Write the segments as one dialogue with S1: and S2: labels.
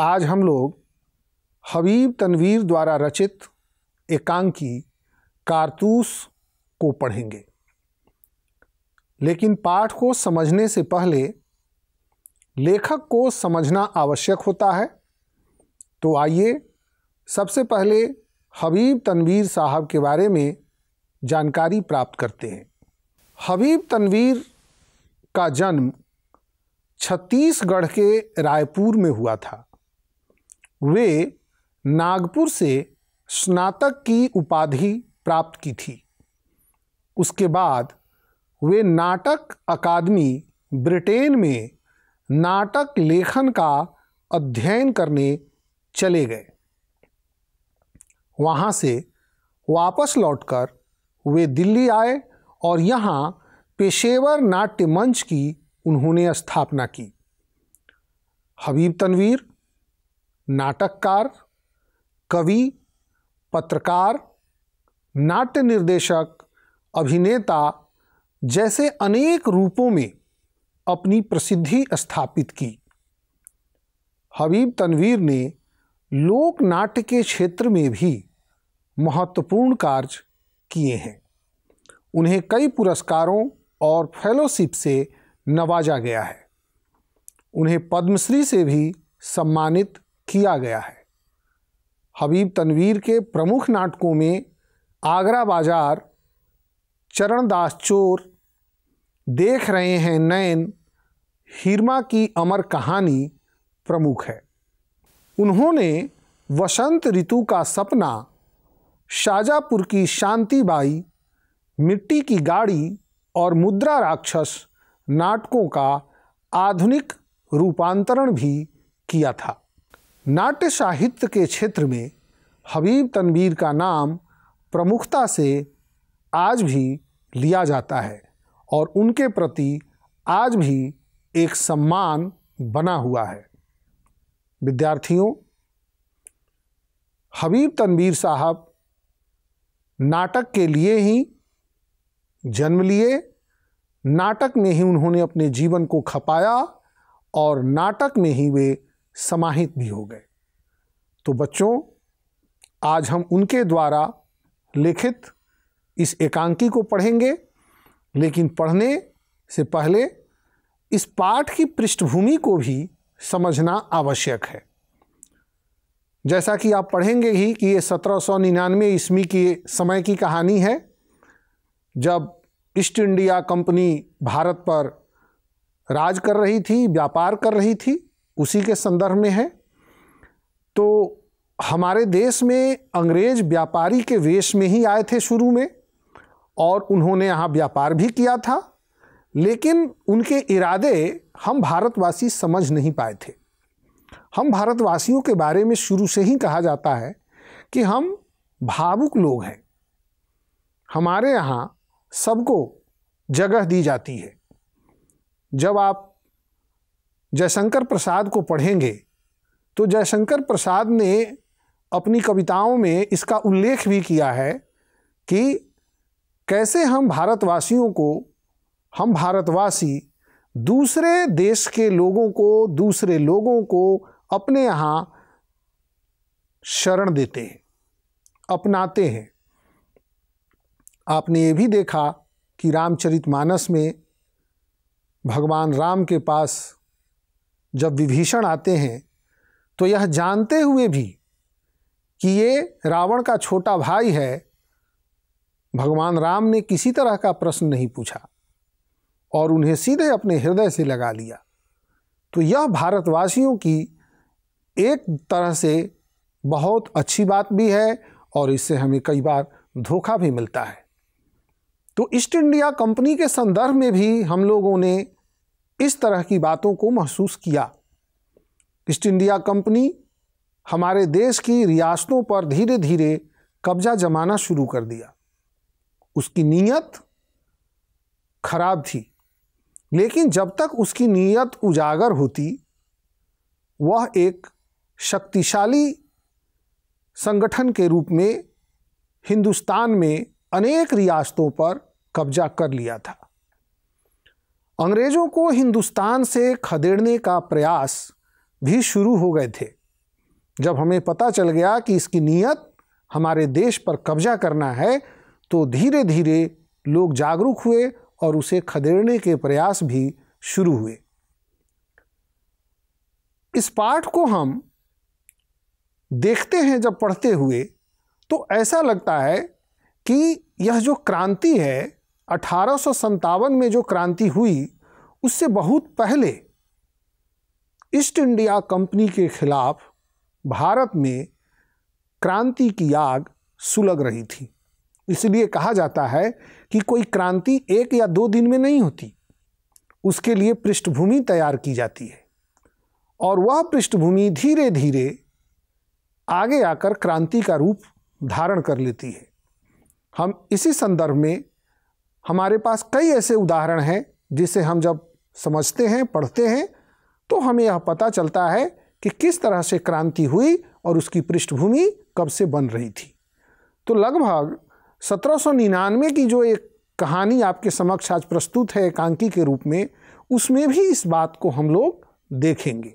S1: आज हम लोग हबीब तनवीर द्वारा रचित एकांकी कारतूस को पढ़ेंगे लेकिन पाठ को समझने से पहले लेखक को समझना आवश्यक होता है तो आइए सबसे पहले हबीब तनवीर साहब के बारे में जानकारी प्राप्त करते हैं हबीब तनवीर का जन्म छत्तीसगढ़ के रायपुर में हुआ था वे नागपुर से स्नातक की उपाधि प्राप्त की थी उसके बाद वे नाटक अकादमी ब्रिटेन में नाटक लेखन का अध्ययन करने चले गए वहाँ से वापस लौटकर वे दिल्ली आए और यहाँ पेशेवर नाट्य मंच की उन्होंने स्थापना की हबीब तनवीर नाटककार कवि पत्रकार नाट्य निर्देशक अभिनेता जैसे अनेक रूपों में अपनी प्रसिद्धि स्थापित की हबीब तनवीर ने लोक नाट्य के क्षेत्र में भी महत्वपूर्ण कार्य किए हैं उन्हें कई पुरस्कारों और फेलोशिप से नवाजा गया है उन्हें पद्मश्री से भी सम्मानित किया गया है हबीब तनवीर के प्रमुख नाटकों में आगरा बाजार चरणदास चोर देख रहे हैं नैन हिरमा की अमर कहानी प्रमुख है उन्होंने वसंत ऋतु का सपना शाजापुर की शांति बाई मिट्टी की गाड़ी और मुद्रा राक्षस नाटकों का आधुनिक रूपांतरण भी किया था नाट्य साहित्य के क्षेत्र में हबीब तनवीर का नाम प्रमुखता से आज भी लिया जाता है और उनके प्रति आज भी एक सम्मान बना हुआ है विद्यार्थियों हबीब तनवीर साहब नाटक के लिए ही जन्म लिए नाटक में ही उन्होंने अपने जीवन को खपाया और नाटक में ही वे समाहित भी हो गए तो बच्चों आज हम उनके द्वारा लिखित इस एकांकी को पढ़ेंगे लेकिन पढ़ने से पहले इस पाठ की पृष्ठभूमि को भी समझना आवश्यक है जैसा कि आप पढ़ेंगे ही कि ये सत्रह सौ निन्यानवे ईस्वी की समय की कहानी है जब ईस्ट इंडिया कंपनी भारत पर राज कर रही थी व्यापार कर रही थी उसी के संदर्भ में है तो हमारे देश में अंग्रेज व्यापारी के वेश में ही आए थे शुरू में और उन्होंने यहाँ व्यापार भी किया था लेकिन उनके इरादे हम भारतवासी समझ नहीं पाए थे हम भारतवासियों के बारे में शुरू से ही कहा जाता है कि हम भावुक लोग हैं हमारे यहाँ सबको जगह दी जाती है जब आप जयशंकर प्रसाद को पढ़ेंगे तो जयशंकर प्रसाद ने अपनी कविताओं में इसका उल्लेख भी किया है कि कैसे हम भारतवासियों को हम भारतवासी दूसरे देश के लोगों को दूसरे लोगों को अपने यहाँ शरण देते हैं अपनाते हैं आपने ये भी देखा कि रामचरितमानस में भगवान राम के पास जब विभीषण आते हैं तो यह जानते हुए भी कि ये रावण का छोटा भाई है भगवान राम ने किसी तरह का प्रश्न नहीं पूछा और उन्हें सीधे अपने हृदय से लगा लिया तो यह भारतवासियों की एक तरह से बहुत अच्छी बात भी है और इससे हमें कई बार धोखा भी मिलता है तो ईस्ट इंडिया कंपनी के संदर्भ में भी हम लोगों ने इस तरह की बातों को महसूस किया ईस्ट इंडिया कंपनी हमारे देश की रियासतों पर धीरे धीरे कब्जा जमाना शुरू कर दिया उसकी नीयत खराब थी लेकिन जब तक उसकी नीयत उजागर होती वह एक शक्तिशाली संगठन के रूप में हिंदुस्तान में अनेक रियासतों पर कब्जा कर लिया था अंग्रेज़ों को हिंदुस्तान से खदेड़ने का प्रयास भी शुरू हो गए थे जब हमें पता चल गया कि इसकी नीयत हमारे देश पर कब्जा करना है तो धीरे धीरे लोग जागरूक हुए और उसे खदेड़ने के प्रयास भी शुरू हुए इस पाठ को हम देखते हैं जब पढ़ते हुए तो ऐसा लगता है कि यह जो क्रांति है अठारह में जो क्रांति हुई उससे बहुत पहले ईस्ट इंडिया कंपनी के खिलाफ भारत में क्रांति की आग सुलग रही थी इसलिए कहा जाता है कि कोई क्रांति एक या दो दिन में नहीं होती उसके लिए पृष्ठभूमि तैयार की जाती है और वह पृष्ठभूमि धीरे धीरे आगे आकर क्रांति का रूप धारण कर लेती है हम इसी संदर्भ में हमारे पास कई ऐसे उदाहरण हैं जिसे हम जब समझते हैं पढ़ते हैं तो हमें यह पता चलता है कि किस तरह से क्रांति हुई और उसकी पृष्ठभूमि कब से बन रही थी तो लगभग 1799 की जो एक कहानी आपके समक्ष आज प्रस्तुत है एकांकी के रूप में उसमें भी इस बात को हम लोग देखेंगे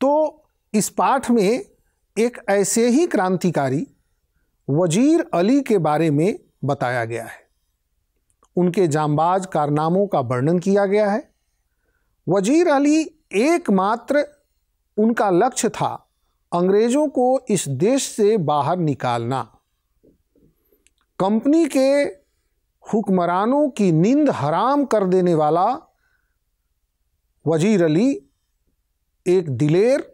S1: तो इस पाठ में एक ऐसे ही क्रांतिकारी वजीर अली के बारे में बताया गया है उनके जामबाज कारनामों का वर्णन किया गया है वजीर अली एकमात्र उनका लक्ष्य था अंग्रेज़ों को इस देश से बाहर निकालना कंपनी के हुक्मरानों की नींद हराम कर देने वाला वजीर अली एक दिलेर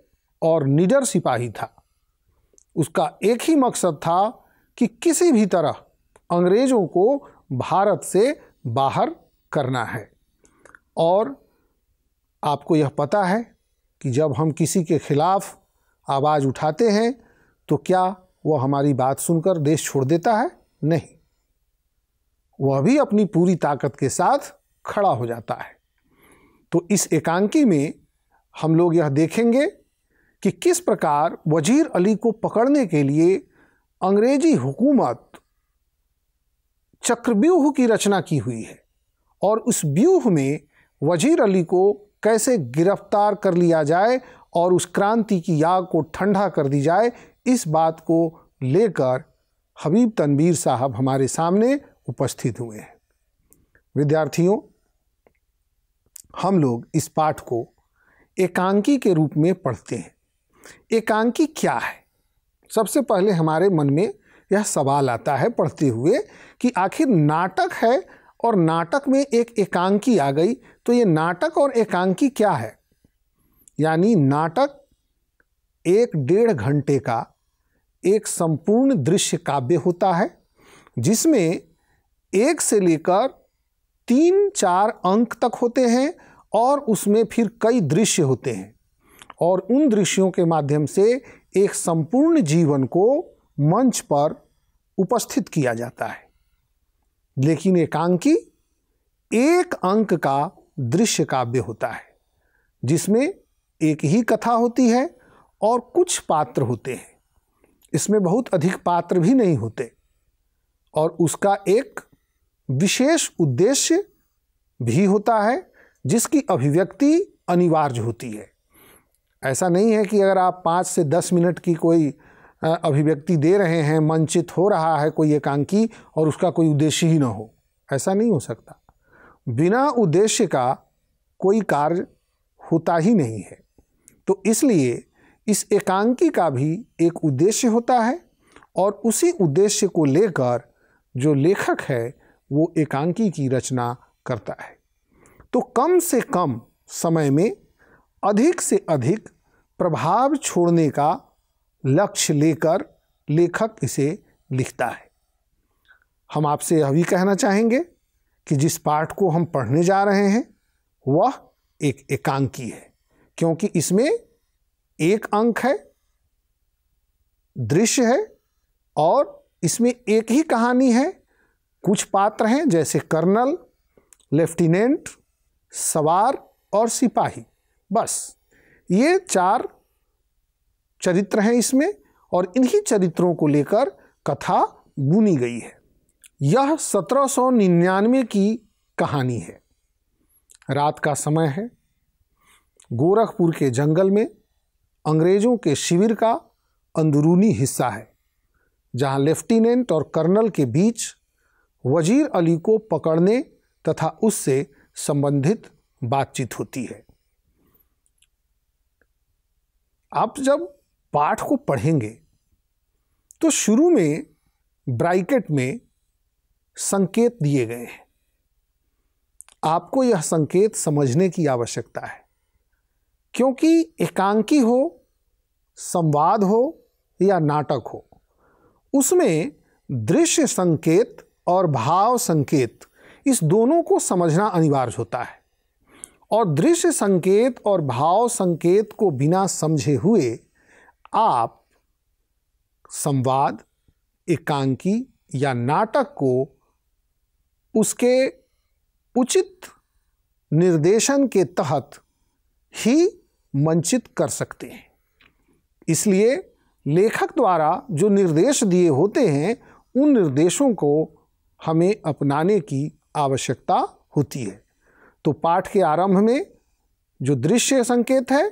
S1: और निडर सिपाही था उसका एक ही मकसद था कि किसी भी तरह अंग्रेज़ों को भारत से बाहर करना है और आपको यह पता है कि जब हम किसी के ख़िलाफ़ आवाज़ उठाते हैं तो क्या वह हमारी बात सुनकर देश छोड़ देता है नहीं वह भी अपनी पूरी ताकत के साथ खड़ा हो जाता है तो इस एकांकी में हम लोग यह देखेंगे कि किस प्रकार वजीर अली को पकड़ने के लिए अंग्रेज़ी हुकूमत चक्रव्यूह की रचना की हुई है और उस व्यूह में वजीर अली को कैसे गिरफ्तार कर लिया जाए और उस क्रांति की आग को ठंडा कर दी जाए इस बात को लेकर हबीब तनवीर साहब हमारे सामने उपस्थित हुए हैं विद्यार्थियों हम लोग इस पाठ को एकांकी के रूप में पढ़ते हैं एकांकी क्या है सबसे पहले हमारे मन में यह सवाल आता है पढ़ते हुए कि आखिर नाटक है और नाटक में एक एकांकी आ गई तो ये नाटक और एकांकी क्या है यानी नाटक एक डेढ़ घंटे का एक संपूर्ण दृश्य काव्य होता है जिसमें एक से लेकर तीन चार अंक तक होते हैं और उसमें फिर कई दृश्य होते हैं और उन दृश्यों के माध्यम से एक संपूर्ण जीवन को मंच पर उपस्थित किया जाता है लेकिन एकांकी एक अंक का दृश्य काव्य होता है जिसमें एक ही कथा होती है और कुछ पात्र होते हैं इसमें बहुत अधिक पात्र भी नहीं होते और उसका एक विशेष उद्देश्य भी होता है जिसकी अभिव्यक्ति अनिवार्य होती है ऐसा नहीं है कि अगर आप पाँच से दस मिनट की कोई अभिव्यक्ति दे रहे हैं मंचित हो रहा है कोई एकांकी और उसका कोई उद्देश्य ही ना हो ऐसा नहीं हो सकता बिना उद्देश्य का कोई कार्य होता ही नहीं है तो इसलिए इस एकांकी का भी एक उद्देश्य होता है और उसी उद्देश्य को लेकर जो लेखक है वो एकांकी की रचना करता है तो कम से कम समय में अधिक से अधिक प्रभाव छोड़ने का लक्ष्य लेकर लेखक इसे लिखता है हम आपसे यह भी कहना चाहेंगे कि जिस पाठ को हम पढ़ने जा रहे हैं वह एक एकांकी है क्योंकि इसमें एक अंक है दृश्य है और इसमें एक ही कहानी है कुछ पात्र हैं जैसे कर्नल लेफ्टिनेंट सवार और सिपाही बस ये चार चरित्र हैं इसमें और इन्हीं चरित्रों को लेकर कथा बुनी गई है यह 1799 की कहानी है रात का समय है गोरखपुर के जंगल में अंग्रेज़ों के शिविर का अंदरूनी हिस्सा है जहां लेफ्टिनेंट और कर्नल के बीच वजीर अली को पकड़ने तथा उससे संबंधित बातचीत होती है आप जब पाठ को पढ़ेंगे तो शुरू में ब्राइकेट में संकेत दिए गए हैं आपको यह संकेत समझने की आवश्यकता है क्योंकि एकांकी हो संवाद हो या नाटक हो उसमें दृश्य संकेत और भाव संकेत इस दोनों को समझना अनिवार्य होता है और दृश्य संकेत और भाव संकेत को बिना समझे हुए आप संवाद एकांकी या नाटक को उसके उचित निर्देशन के तहत ही मंचित कर सकते हैं इसलिए लेखक द्वारा जो निर्देश दिए होते हैं उन निर्देशों को हमें अपनाने की आवश्यकता होती है तो पाठ के आरंभ में जो दृश्य संकेत है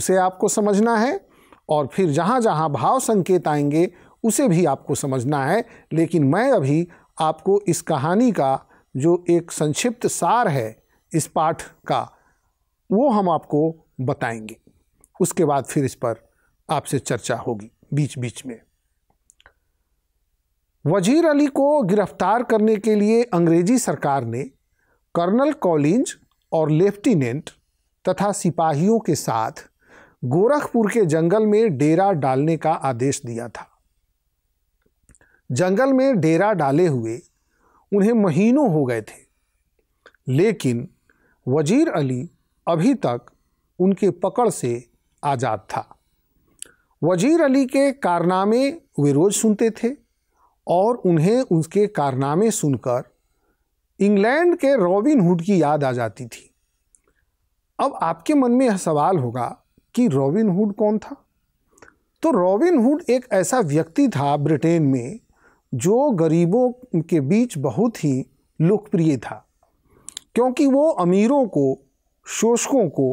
S1: उसे आपको समझना है और फिर जहाँ जहाँ भाव संकेत आएंगे उसे भी आपको समझना है लेकिन मैं अभी आपको इस कहानी का जो एक संक्षिप्त सार है इस पाठ का वो हम आपको बताएंगे उसके बाद फिर इस पर आपसे चर्चा होगी बीच बीच में वजीर अली को गिरफ्तार करने के लिए अंग्रेजी सरकार ने कर्नल कॉलिंज और लेफ्टिनेंट तथा सिपाहियों के साथ गोरखपुर के जंगल में डेरा डालने का आदेश दिया था जंगल में डेरा डाले हुए उन्हें महीनों हो गए थे लेकिन वजीर अली अभी तक उनके पकड़ से आज़ाद था वजीर अली के कारनामे वे रोज़ सुनते थे और उन्हें उसके कारनामे सुनकर इंग्लैंड के रॉबिन हुड की याद आ जाती थी अब आपके मन में यह सवाल होगा कि रॉबिन हुड कौन था तो रॉबिन हुड एक ऐसा व्यक्ति था ब्रिटेन में जो गरीबों के बीच बहुत ही लोकप्रिय था क्योंकि वो अमीरों को शोषकों को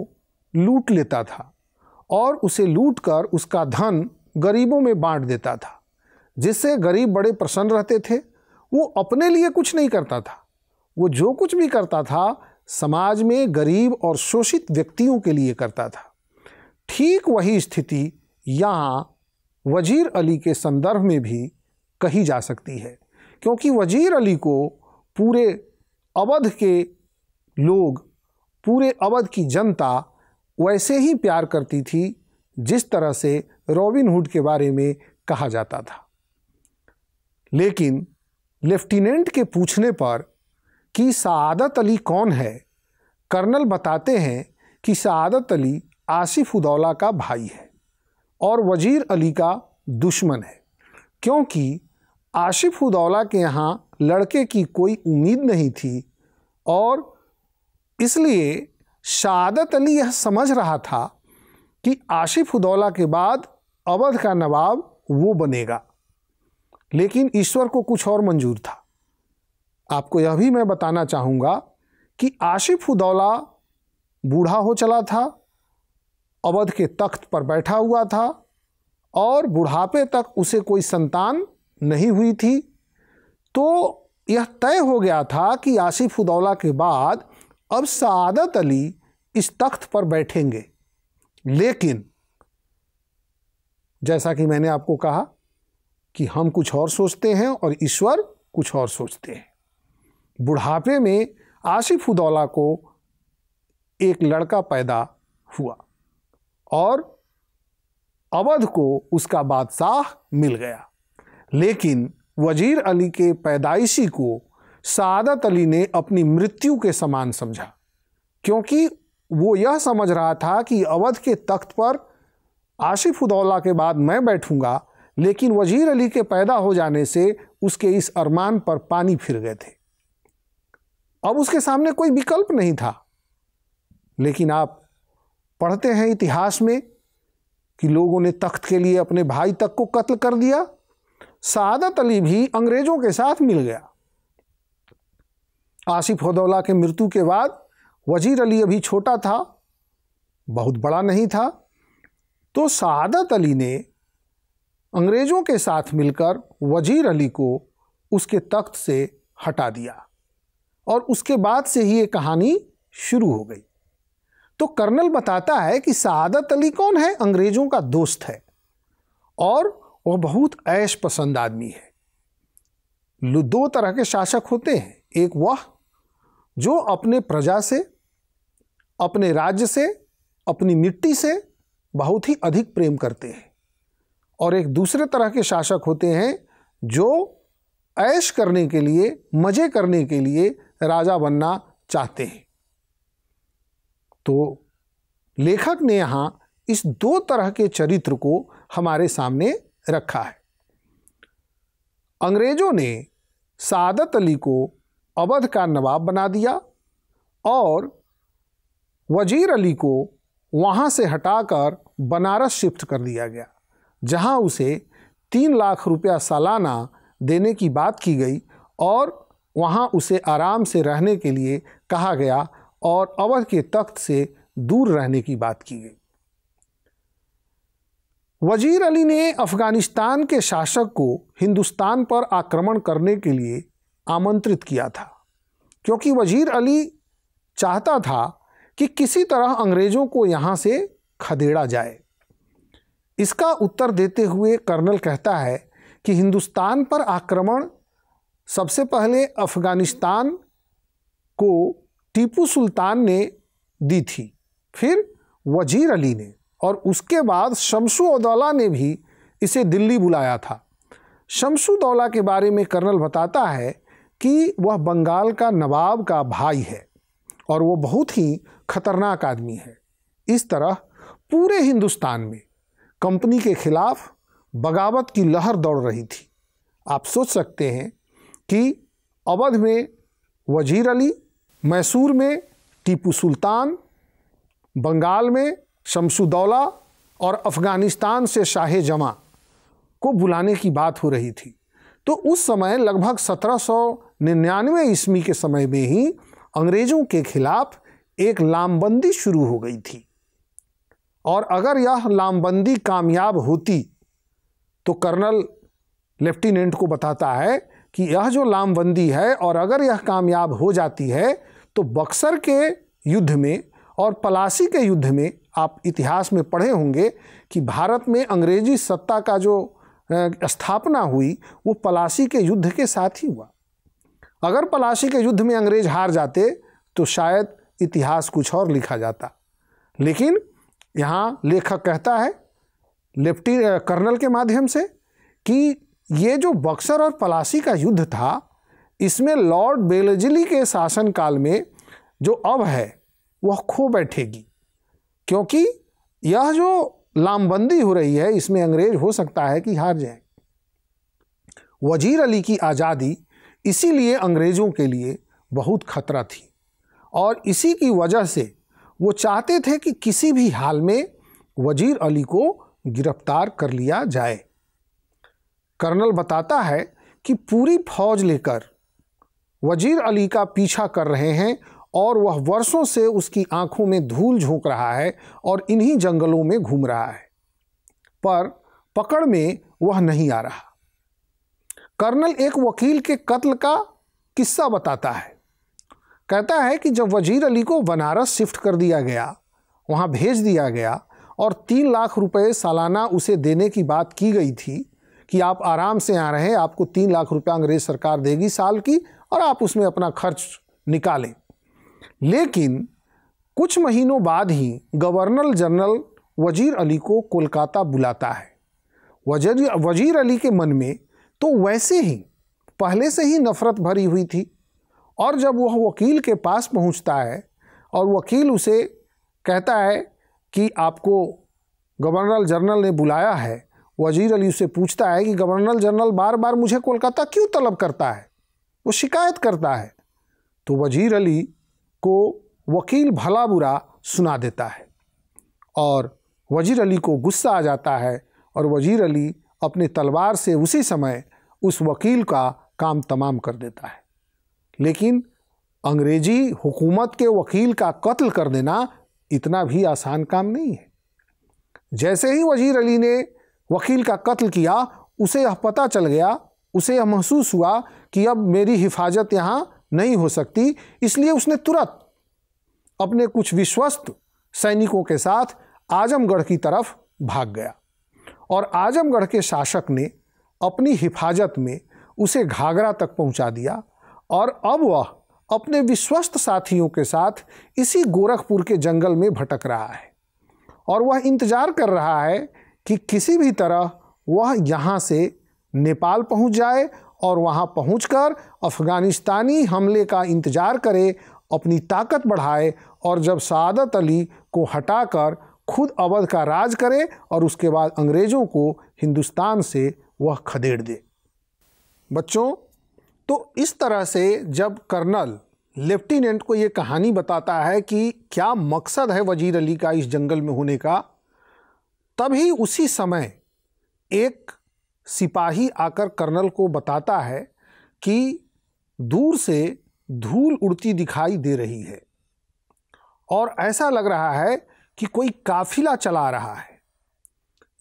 S1: लूट लेता था और उसे लूट कर उसका धन गरीबों में बांट देता था जिससे गरीब बड़े प्रसन्न रहते थे वो अपने लिए कुछ नहीं करता था वो जो कुछ भी करता था समाज में गरीब और शोषित व्यक्तियों के लिए करता था ठीक वही स्थिति यहाँ वजीर अली के संदर्भ में भी कही जा सकती है क्योंकि वजीर अली को पूरे अवध के लोग पूरे अवध की जनता वैसे ही प्यार करती थी जिस तरह से रॉबिन हुड के बारे में कहा जाता था लेकिन लेफ्टिनेंट के पूछने पर कि सआदत अली कौन है कर्नल बताते हैं कि सआदत अली आसिफ उदौला का भाई है और वजीर अली का दुश्मन है क्योंकि आसिफ उदौला के यहाँ लड़के की कोई उम्मीद नहीं थी और इसलिए शादत अली यह समझ रहा था कि आसिफ उदौला के बाद अवध का नवाब वो बनेगा लेकिन ईश्वर को कुछ और मंजूर था आपको यह भी मैं बताना चाहूँगा कि आशिफ उदौला बूढ़ा हो चला था अवध के तख्त पर बैठा हुआ था और बुढ़ापे तक उसे कोई संतान नहीं हुई थी तो यह तय हो गया था कि आसिफ उदौला के बाद अब सदत अली इस तख्त पर बैठेंगे लेकिन जैसा कि मैंने आपको कहा कि हम कुछ और सोचते हैं और ईश्वर कुछ और सोचते हैं बुढ़ापे में आसिफ उदौला को एक लड़का पैदा हुआ और अवध को उसका बादशाह मिल गया लेकिन वजीर अली के पैदाइशी को सादत अली ने अपनी मृत्यु के समान समझा क्योंकि वो यह समझ रहा था कि अवध के तख्त पर आशिफ उदौला के बाद मैं बैठूंगा लेकिन वजीर अली के पैदा हो जाने से उसके इस अरमान पर पानी फिर गए थे अब उसके सामने कोई विकल्प नहीं था लेकिन आप पढ़ते हैं इतिहास में कि लोगों ने तख्त के लिए अपने भाई तक को कत्ल कर दिया सादत अली भी अंग्रेज़ों के साथ मिल गया आसिफ हदौला के मृत्यु के बाद वजीर अली अभी छोटा था बहुत बड़ा नहीं था तो सादत अली ने अंग्रेज़ों के साथ मिलकर वजीर अली को उसके तख्त से हटा दिया और उसके बाद से ही ये कहानी शुरू हो गई तो कर्नल बताता है कि सादत अली कौन है अंग्रेज़ों का दोस्त है और वह बहुत ऐश पसंद आदमी है दो तरह के शासक होते हैं एक वह जो अपने प्रजा से अपने राज्य से अपनी मिट्टी से बहुत ही अधिक प्रेम करते हैं और एक दूसरे तरह के शासक होते हैं जो ऐश करने के लिए मज़े करने के लिए राजा बनना चाहते हैं तो लेखक ने यहाँ इस दो तरह के चरित्र को हमारे सामने रखा है अंग्रेजों ने सादत अली को अवध का नवाब बना दिया और वजीर अली को वहाँ से हटाकर बनारस शिफ्ट कर दिया गया जहाँ उसे तीन लाख रुपया सालाना देने की बात की गई और वहाँ उसे आराम से रहने के लिए कहा गया और अवध के तख्त से दूर रहने की बात की गई वजीर अली ने अफ़गानिस्तान के शासक को हिंदुस्तान पर आक्रमण करने के लिए आमंत्रित किया था क्योंकि वजीर अली चाहता था कि किसी तरह अंग्रेज़ों को यहाँ से खदेड़ा जाए इसका उत्तर देते हुए कर्नल कहता है कि हिंदुस्तान पर आक्रमण सबसे पहले अफ़गानिस्तान को टीपू सुल्तान ने दी थी फिर वजीर अली ने और उसके बाद शमसु उदौला ने भी इसे दिल्ली बुलाया था शमसुदौला के बारे में कर्नल बताता है कि वह बंगाल का नवाब का भाई है और वो बहुत ही खतरनाक आदमी है इस तरह पूरे हिंदुस्तान में कंपनी के खिलाफ बगावत की लहर दौड़ रही थी आप सोच सकते हैं कि अवध में वजीर अली मैसूर में टीपू सुल्तान बंगाल में शमसुदौला और अफ़गानिस्तान से शाह जमा को बुलाने की बात हो रही थी तो उस समय लगभग 1799 ईस्वी के समय में ही अंग्रेज़ों के खिलाफ एक लामबंदी शुरू हो गई थी और अगर यह लामबंदी कामयाब होती तो कर्नल लेफ्टिनेंट को बताता है कि यह जो लामबंदी है और अगर यह कामयाब हो जाती है तो बक्सर के युद्ध में और पलासी के युद्ध में आप इतिहास में पढ़े होंगे कि भारत में अंग्रेजी सत्ता का जो स्थापना हुई वो पलासी के युद्ध के साथ ही हुआ अगर पलासी के युद्ध में अंग्रेज हार जाते तो शायद इतिहास कुछ और लिखा जाता लेकिन यहाँ लेखक कहता है लेफ्टी कर्नल के माध्यम से कि ये जो बक्सर और पलासी का युद्ध था इसमें लॉर्ड बेलजली के शासनकाल में जो अब है वह खो बैठेगी क्योंकि यह जो लामबंदी हो रही है इसमें अंग्रेज हो सकता है कि हार जाए वजीर अली की आज़ादी इसीलिए अंग्रेज़ों के लिए बहुत खतरा थी और इसी की वजह से वो चाहते थे कि किसी भी हाल में वजीर अली को गिरफ्तार कर लिया जाए कर्नल बताता है कि पूरी फौज लेकर वजीर अली का पीछा कर रहे हैं और वह वर्षों से उसकी आंखों में धूल झोंक रहा है और इन्हीं जंगलों में घूम रहा है पर पकड़ में वह नहीं आ रहा कर्नल एक वकील के कत्ल का किस्सा बताता है कहता है कि जब वजीर अली को बनारस शिफ्ट कर दिया गया वहाँ भेज दिया गया और तीन लाख रुपए सालाना उसे देने की बात की गई थी कि आप आराम से आ रहे हैं आपको तीन लाख रुपया अंग्रेज़ सरकार देगी साल की और आप उसमें अपना खर्च निकालें लेकिन कुछ महीनों बाद ही गवर्नर जनरल वजीर अली को कोलकाता बुलाता है वजीर वजीर अली के मन में तो वैसे ही पहले से ही नफ़रत भरी हुई थी और जब वह वकील के पास पहुंचता है और वकील उसे कहता है कि आपको गवर्नर जनरल ने बुलाया है वजीर अली उसे पूछता है कि गवर्नर जनरल बार बार मुझे कोलकाता क्यों तलब करता है वो शिकायत करता है तो वजीर अली को वकील भला बुरा सुना देता है और वजीर अली को गुस्सा आ जाता है और वजीर अली अपने तलवार से उसी समय उस वकील का काम तमाम कर देता है लेकिन अंग्रेजी हुकूमत के वकील का कत्ल कर देना इतना भी आसान काम नहीं है जैसे ही वजीर अली ने वकील का कत्ल किया उसे यह पता चल गया उसे यह महसूस हुआ कि अब मेरी हिफाजत यहाँ नहीं हो सकती इसलिए उसने तुरंत अपने कुछ विश्वस्त सैनिकों के साथ आजमगढ़ की तरफ भाग गया और आजमगढ़ के शासक ने अपनी हिफाजत में उसे घाघरा तक पहुंचा दिया और अब वह अपने विश्वस्त साथियों के साथ इसी गोरखपुर के जंगल में भटक रहा है और वह इंतज़ार कर रहा है कि किसी भी तरह वह यहाँ से नेपाल पहुंच जाए और वहां पहुंचकर अफ़गानिस्तानी हमले का इंतज़ार करे अपनी ताकत बढ़ाए और जब सादत अली को हटाकर खुद अवध का राज करे और उसके बाद अंग्रेज़ों को हिंदुस्तान से वह खदेड़ दे बच्चों तो इस तरह से जब कर्नल लेफ्टिनेंट को ये कहानी बताता है कि क्या मकसद है वजीर अली का इस जंगल में होने का तभी उसी समय एक सिपाही आकर कर्नल को बताता है कि दूर से धूल उड़ती दिखाई दे रही है और ऐसा लग रहा है कि कोई काफिला चला रहा है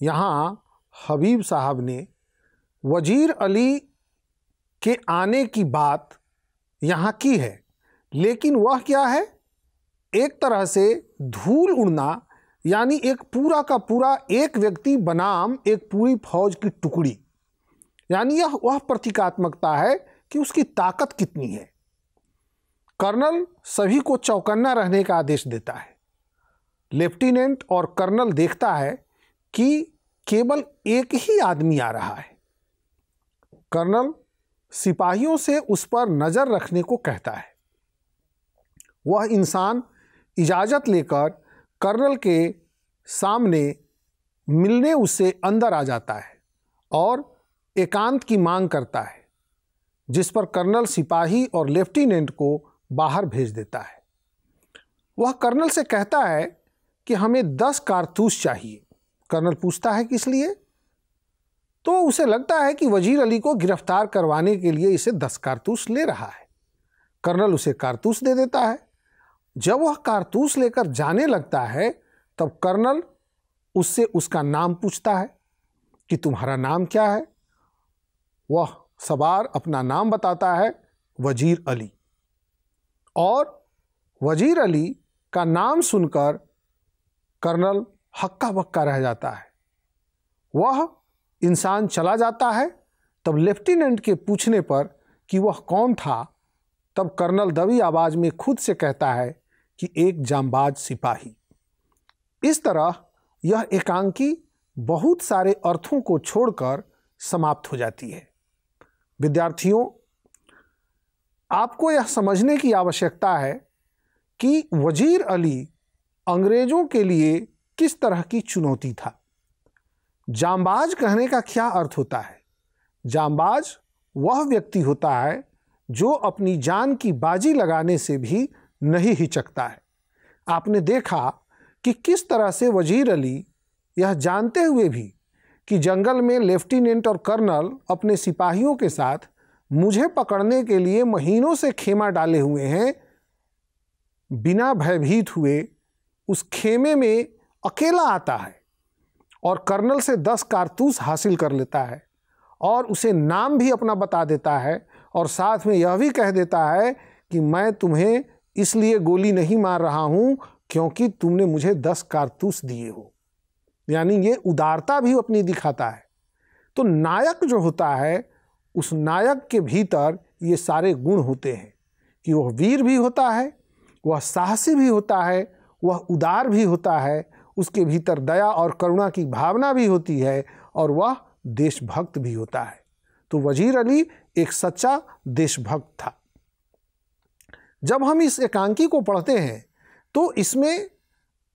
S1: यहाँ हबीब साहब ने वजीर अली के आने की बात यहाँ की है लेकिन वह क्या है एक तरह से धूल उड़ना यानी एक पूरा का पूरा एक व्यक्ति बनाम एक पूरी फौज की टुकड़ी यानी यह वह प्रतीकात्मकता है कि उसकी ताकत कितनी है कर्नल सभी को चौकन्ना रहने का आदेश देता है लेफ्टिनेंट और कर्नल देखता है कि केवल एक ही आदमी आ रहा है कर्नल सिपाहियों से उस पर नज़र रखने को कहता है वह इंसान इजाज़त लेकर कर्नल के सामने मिलने उससे अंदर आ जाता है और एकांत की मांग करता है जिस पर कर्नल सिपाही और लेफ्टिनेंट को बाहर भेज देता है वह कर्नल से कहता है कि हमें दस कारतूस चाहिए कर्नल पूछता है किस लिए तो उसे लगता है कि वजीर अली को गिरफ्तार करवाने के लिए इसे दस कारतूस ले रहा है कर्नल उसे कारतूस दे देता है जब वह कारतूस लेकर जाने लगता है तब कर्नल उससे उसका नाम पूछता है कि तुम्हारा नाम क्या है वह सवार अपना नाम बताता है वजीर अली और वजीर अली का नाम सुनकर कर्नल हक्का बक्का रह जाता है वह इंसान चला जाता है तब लेफ्टिनेंट के पूछने पर कि वह कौन था तब कर्नल दबी आवाज़ में खुद से कहता है कि एक जामबाज सिपाही इस तरह यह एकांकी बहुत सारे अर्थों को छोड़कर समाप्त हो जाती है विद्यार्थियों आपको यह समझने की आवश्यकता है कि वजीर अली अंग्रेज़ों के लिए किस तरह की चुनौती था जामबाज कहने का क्या अर्थ होता है जामबाज वह व्यक्ति होता है जो अपनी जान की बाजी लगाने से भी नहीं हिचकता है आपने देखा कि किस तरह से वजीर अली यह जानते हुए भी कि जंगल में लेफ्टिनेंट और कर्नल अपने सिपाहियों के साथ मुझे पकड़ने के लिए महीनों से खेमा डाले हुए हैं बिना भयभीत हुए उस खेमे में अकेला आता है और कर्नल से दस कारतूस हासिल कर लेता है और उसे नाम भी अपना बता देता है और साथ में यह भी कह देता है कि मैं तुम्हें इसलिए गोली नहीं मार रहा हूँ क्योंकि तुमने मुझे दस कारतूस दिए हो यानी ये उदारता भी अपनी दिखाता है तो नायक जो होता है उस नायक के भीतर ये सारे गुण होते हैं कि वह वीर भी होता है वह साहसी भी होता है वह उदार भी होता है उसके भीतर दया और करुणा की भावना भी होती है और वह देशभक्त भी होता है तो वजीर अली एक सच्चा देशभक्त था जब हम इस एकांकी को पढ़ते हैं तो इसमें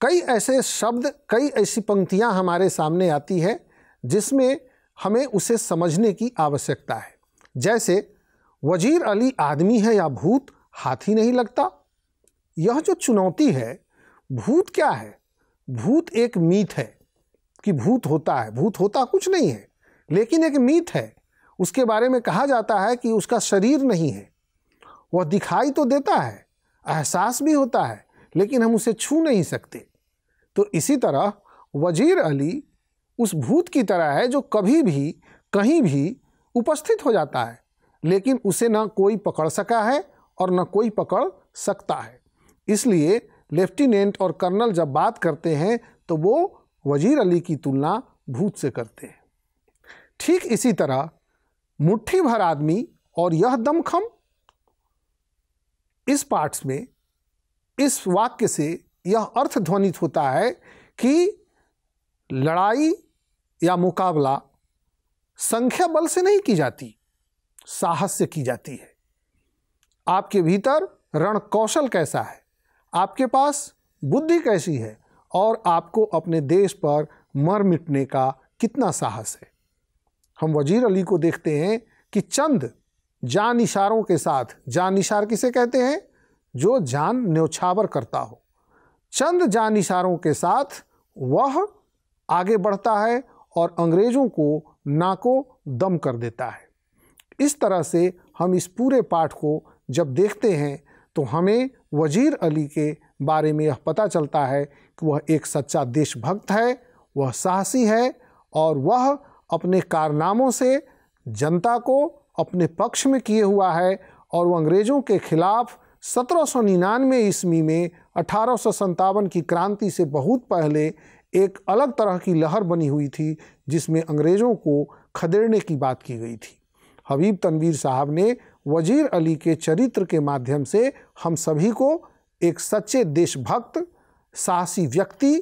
S1: कई ऐसे शब्द कई ऐसी पंक्तियां हमारे सामने आती है जिसमें हमें उसे समझने की आवश्यकता है जैसे वजीर अली आदमी है या भूत हाथी नहीं लगता यह जो चुनौती है भूत क्या है भूत एक मीत है कि भूत होता है भूत होता कुछ नहीं है लेकिन एक मीत है उसके बारे में कहा जाता है कि उसका शरीर नहीं है वह दिखाई तो देता है एहसास भी होता है लेकिन हम उसे छू नहीं सकते तो इसी तरह वजीर अली उस भूत की तरह है जो कभी भी कहीं भी उपस्थित हो जाता है लेकिन उसे ना कोई पकड़ सका है और ना कोई पकड़ सकता है इसलिए लेफ्टिनेंट और कर्नल जब बात करते हैं तो वो वजीर अली की तुलना भूत से करते हैं ठीक इसी तरह मुट्ठी भर आदमी और यह दमखम इस पाठ में इस वाक्य से यह अर्थ ध्वनित होता है कि लड़ाई या मुकाबला संख्या बल से नहीं की जाती साहस से की जाती है आपके भीतर रण कौशल कैसा है आपके पास बुद्धि कैसी है और आपको अपने देश पर मर मिटने का कितना साहस है हम वजीर अली को देखते हैं कि चंद जान इशारों के साथ जान इशार किसे कहते हैं जो जान न्योछावर करता हो चंद जान इशारों के साथ वह आगे बढ़ता है और अंग्रेज़ों को नाको दम कर देता है इस तरह से हम इस पूरे पाठ को जब देखते हैं तो हमें वजीर अली के बारे में यह पता चलता है कि वह एक सच्चा देशभक्त है वह साहसी है और वह अपने कारनामों से जनता को अपने पक्ष में किए हुआ है और वो अंग्रेज़ों के खिलाफ सत्रह सौ निन्यानवे ईस्वी में अठारह की क्रांति से बहुत पहले एक अलग तरह की लहर बनी हुई थी जिसमें अंग्रेज़ों को खदेड़ने की बात की गई थी हबीब तनवीर साहब ने वजीर अली के चरित्र के माध्यम से हम सभी को एक सच्चे देशभक्त साहसी व्यक्ति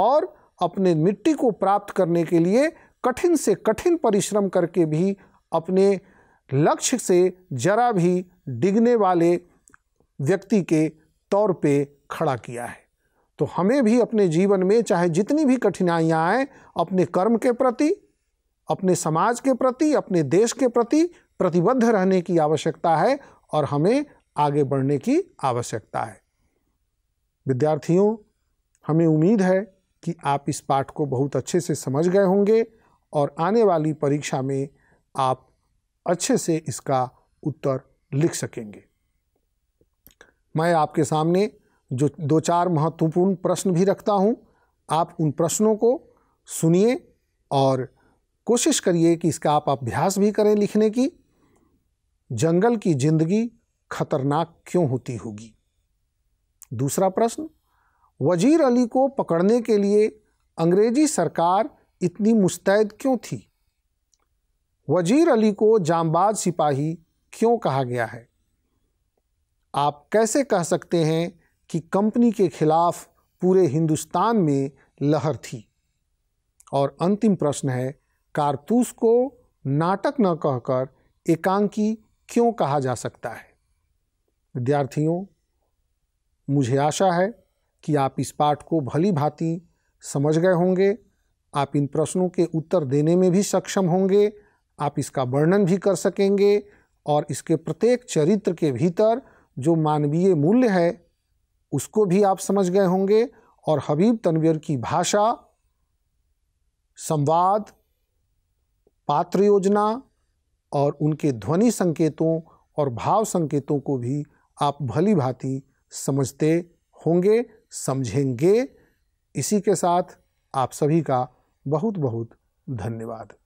S1: और अपने मिट्टी को प्राप्त करने के लिए कठिन से कठिन परिश्रम करके भी अपने लक्ष्य से जरा भी डिगने वाले व्यक्ति के तौर पे खड़ा किया है तो हमें भी अपने जीवन में चाहे जितनी भी कठिनाइयाँ आएँ अपने कर्म के प्रति अपने समाज के प्रति अपने देश के प्रति प्रतिबद्ध रहने की आवश्यकता है और हमें आगे बढ़ने की आवश्यकता है विद्यार्थियों हमें उम्मीद है कि आप इस पाठ को बहुत अच्छे से समझ गए होंगे और आने वाली परीक्षा में आप अच्छे से इसका उत्तर लिख सकेंगे मैं आपके सामने जो दो चार महत्वपूर्ण प्रश्न भी रखता हूँ आप उन प्रश्नों को सुनिए और कोशिश करिए कि इसका आप अभ्यास भी करें लिखने की जंगल की जिंदगी खतरनाक क्यों होती होगी दूसरा प्रश्न वजीर अली को पकड़ने के लिए अंग्रेजी सरकार इतनी मुस्तैद क्यों थी वजीर अली को जामबाज सिपाही क्यों कहा गया है आप कैसे कह सकते हैं कि कंपनी के खिलाफ पूरे हिंदुस्तान में लहर थी और अंतिम प्रश्न है कारतूस को नाटक न कहकर एकांकी क्यों कहा जा सकता है विद्यार्थियों मुझे आशा है कि आप इस पाठ को भली भांति समझ गए होंगे आप इन प्रश्नों के उत्तर देने में भी सक्षम होंगे आप इसका वर्णन भी कर सकेंगे और इसके प्रत्येक चरित्र के भीतर जो मानवीय मूल्य है उसको भी आप समझ गए होंगे और हबीब तनवीर की भाषा संवाद पात्र योजना और उनके ध्वनि संकेतों और भाव संकेतों को भी आप भली भांति समझते होंगे समझेंगे इसी के साथ आप सभी का बहुत बहुत धन्यवाद